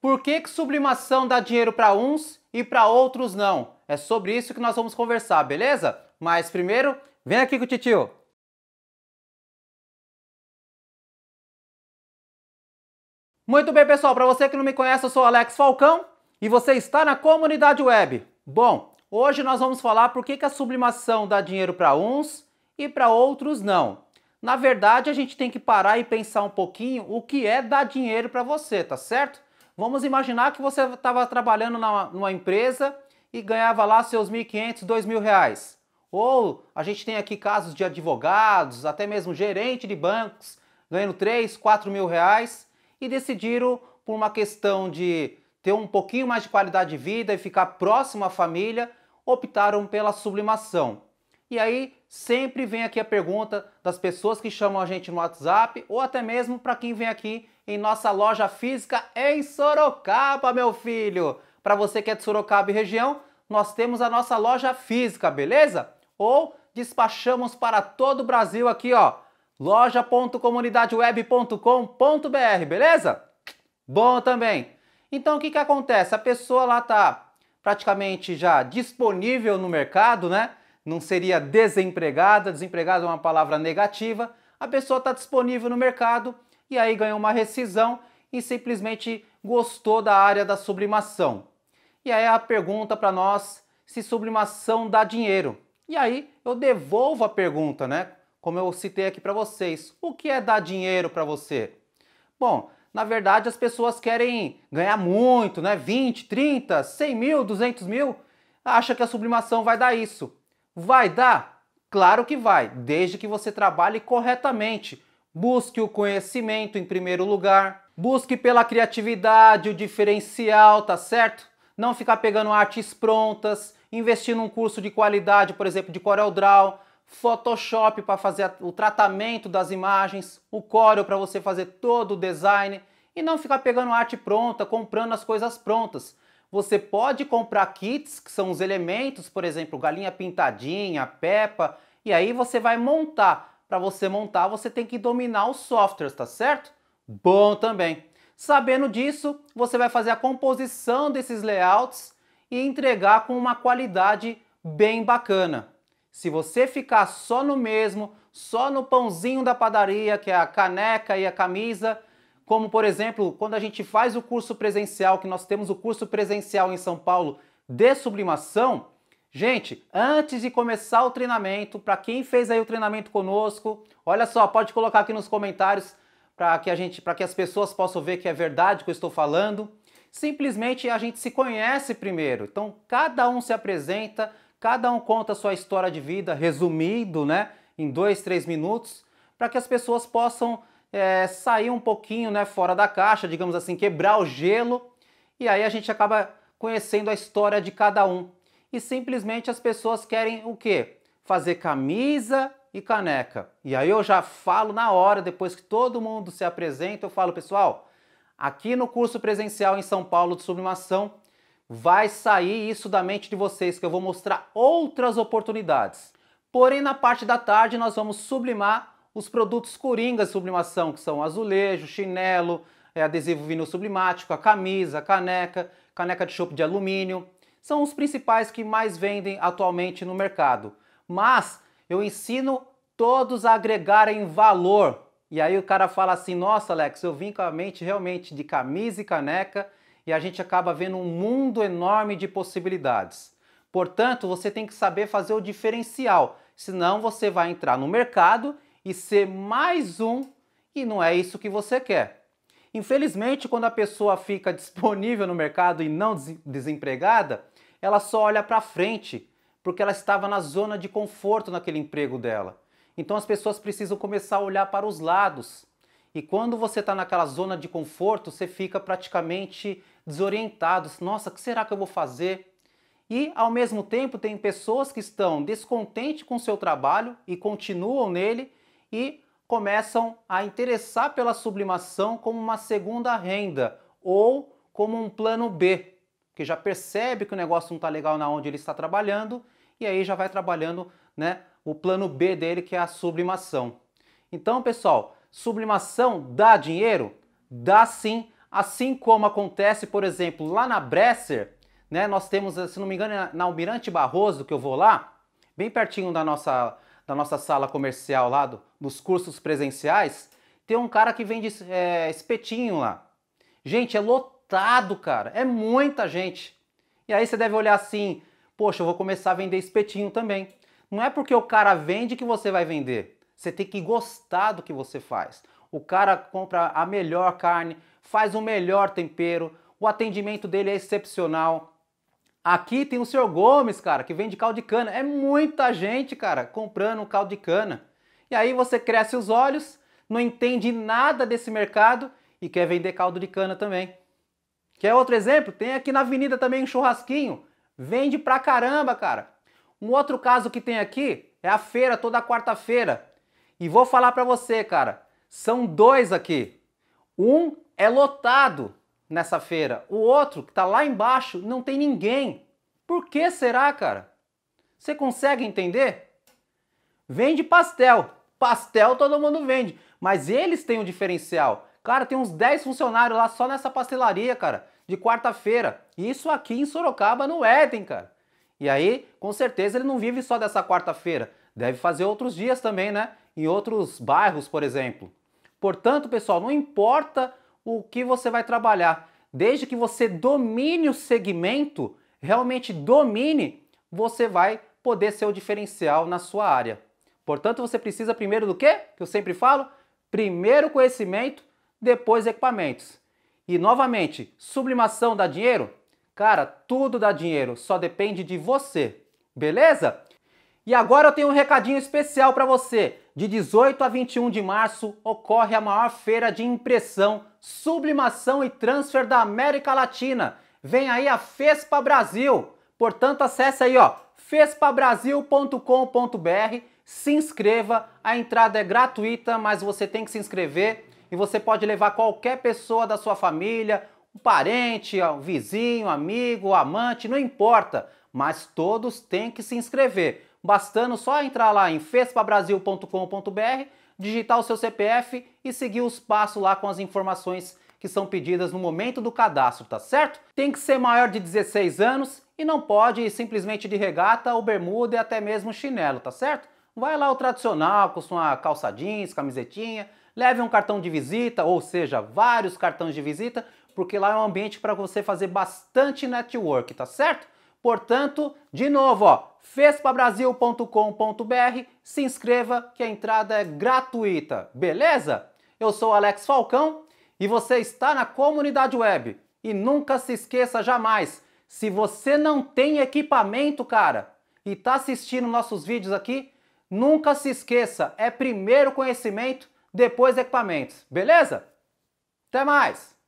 Por que, que sublimação dá dinheiro para uns e para outros não? É sobre isso que nós vamos conversar, beleza? Mas primeiro, vem aqui com o titio. Muito bem, pessoal, para você que não me conhece, eu sou Alex Falcão e você está na comunidade web. Bom, hoje nós vamos falar por que, que a sublimação dá dinheiro para uns e para outros não. Na verdade, a gente tem que parar e pensar um pouquinho o que é dar dinheiro para você, tá certo? Vamos imaginar que você estava trabalhando numa, empresa e ganhava lá seus 1.500, 2.000 reais. Ou a gente tem aqui casos de advogados, até mesmo gerente de bancos, ganhando 3, 4 mil reais e decidiram, por uma questão de ter um pouquinho mais de qualidade de vida e ficar próximo à família, optaram pela sublimação. E aí sempre vem aqui a pergunta das pessoas que chamam a gente no WhatsApp ou até mesmo para quem vem aqui em nossa loja física em Sorocaba, meu filho. Para você que é de Sorocaba e região, nós temos a nossa loja física, beleza? Ou despachamos para todo o Brasil aqui, ó, loja.comunidadeweb.com.br, beleza? Bom também. Então o que que acontece? A pessoa lá tá praticamente já disponível no mercado, né? não seria desempregada, Desempregada é uma palavra negativa, a pessoa está disponível no mercado e aí ganhou uma rescisão e simplesmente gostou da área da sublimação. E aí a pergunta para nós se sublimação dá dinheiro. E aí eu devolvo a pergunta, né? Como eu citei aqui para vocês, o que é dar dinheiro para você? Bom, na verdade as pessoas querem ganhar muito, né? 20, 30, 100 mil, 200 mil, acha que a sublimação vai dar isso. Vai dar? Claro que vai, desde que você trabalhe corretamente. Busque o conhecimento em primeiro lugar, busque pela criatividade, o diferencial, tá certo? Não ficar pegando artes prontas, investir num curso de qualidade, por exemplo, de CorelDRAW, Photoshop para fazer o tratamento das imagens, o Corel para você fazer todo o design e não ficar pegando arte pronta, comprando as coisas prontas. Você pode comprar kits, que são os elementos, por exemplo, galinha pintadinha, peppa, e aí você vai montar. Para você montar, você tem que dominar os softwares, tá certo? Bom também. Sabendo disso, você vai fazer a composição desses layouts e entregar com uma qualidade bem bacana. Se você ficar só no mesmo, só no pãozinho da padaria, que é a caneca e a camisa, como por exemplo, quando a gente faz o curso presencial, que nós temos o curso presencial em São Paulo de sublimação, gente, antes de começar o treinamento, para quem fez aí o treinamento conosco, olha só, pode colocar aqui nos comentários para que a gente, para que as pessoas possam ver que é verdade que eu estou falando. Simplesmente a gente se conhece primeiro. Então, cada um se apresenta, cada um conta a sua história de vida resumido, né, em dois, três minutos, para que as pessoas possam é, sair um pouquinho né, fora da caixa, digamos assim, quebrar o gelo, e aí a gente acaba conhecendo a história de cada um. E simplesmente as pessoas querem o quê? Fazer camisa e caneca. E aí eu já falo na hora, depois que todo mundo se apresenta, eu falo, pessoal, aqui no curso presencial em São Paulo de sublimação, vai sair isso da mente de vocês, que eu vou mostrar outras oportunidades. Porém, na parte da tarde, nós vamos sublimar os produtos coringas de sublimação, que são azulejo, chinelo, é, adesivo vinil sublimático, a camisa, a caneca, caneca de chope de alumínio. São os principais que mais vendem atualmente no mercado. Mas eu ensino todos a agregarem valor. E aí o cara fala assim: nossa, Alex, eu vim com a mente realmente de camisa e caneca e a gente acaba vendo um mundo enorme de possibilidades. Portanto, você tem que saber fazer o diferencial, senão você vai entrar no mercado e ser mais um e não é isso que você quer. Infelizmente, quando a pessoa fica disponível no mercado e não desempregada, ela só olha para frente, porque ela estava na zona de conforto naquele emprego dela. Então as pessoas precisam começar a olhar para os lados. E quando você está naquela zona de conforto, você fica praticamente desorientado. Nossa, o que será que eu vou fazer? E ao mesmo tempo tem pessoas que estão descontentes com o seu trabalho e continuam nele e começam a interessar pela sublimação como uma segunda renda ou como um plano B, que já percebe que o negócio não está legal na onde ele está trabalhando e aí já vai trabalhando né, o plano B dele, que é a sublimação. Então, pessoal, sublimação dá dinheiro? Dá sim, assim como acontece, por exemplo, lá na Bresser, né, nós temos, se não me engano, é na Almirante Barroso, que eu vou lá, bem pertinho da nossa da nossa sala comercial lá, do, dos cursos presenciais, tem um cara que vende é, espetinho lá. Gente, é lotado, cara. É muita gente. E aí você deve olhar assim, poxa, eu vou começar a vender espetinho também. Não é porque o cara vende que você vai vender. Você tem que gostar do que você faz. O cara compra a melhor carne, faz o melhor tempero, o atendimento dele é excepcional. Aqui tem o senhor Gomes, cara, que vende caldo de cana. É muita gente, cara, comprando caldo de cana. E aí você cresce os olhos, não entende nada desse mercado e quer vender caldo de cana também. Quer outro exemplo? Tem aqui na avenida também um churrasquinho. Vende pra caramba, cara. Um outro caso que tem aqui é a feira toda quarta-feira. E vou falar pra você, cara, são dois aqui. Um é lotado, nessa feira. O outro, que está lá embaixo, não tem ninguém. Por que será, cara? Você consegue entender? Vende pastel. Pastel todo mundo vende. Mas eles têm um diferencial. Cara, tem uns 10 funcionários lá só nessa pastelaria, cara, de quarta-feira. Isso aqui em Sorocaba no Éden, cara. E aí, com certeza, ele não vive só dessa quarta-feira. Deve fazer outros dias também, né? Em outros bairros, por exemplo. Portanto, pessoal, não importa o que você vai trabalhar. Desde que você domine o segmento, realmente domine, você vai poder ser o diferencial na sua área. Portanto, você precisa primeiro do que Que eu sempre falo, primeiro conhecimento, depois equipamentos. E novamente, sublimação dá dinheiro? Cara, tudo dá dinheiro, só depende de você. Beleza? E agora eu tenho um recadinho especial para você. De 18 a 21 de março ocorre a maior feira de impressão sublimação e transfer da América Latina. Vem aí a FESPA Brasil. Portanto, acesse aí, ó, fespabrasil.com.br, se inscreva. A entrada é gratuita, mas você tem que se inscrever e você pode levar qualquer pessoa da sua família, um parente, um vizinho, um amigo, um amante, não importa, mas todos têm que se inscrever. Bastando só entrar lá em fespabrasil.com.br digitar o seu CPF e seguir os passos lá com as informações que são pedidas no momento do cadastro, tá certo? Tem que ser maior de 16 anos e não pode ir simplesmente de regata ou bermuda e até mesmo chinelo, tá certo? Vai lá o tradicional, com sua calça jeans, camisetinha, leve um cartão de visita, ou seja, vários cartões de visita, porque lá é um ambiente para você fazer bastante network, tá certo? Portanto, de novo, ó, fespabrasil.com.br, se inscreva que a entrada é gratuita, beleza? Eu sou Alex Falcão e você está na comunidade web. E nunca se esqueça jamais, se você não tem equipamento, cara, e está assistindo nossos vídeos aqui, nunca se esqueça, é primeiro conhecimento, depois equipamentos, beleza? Até mais!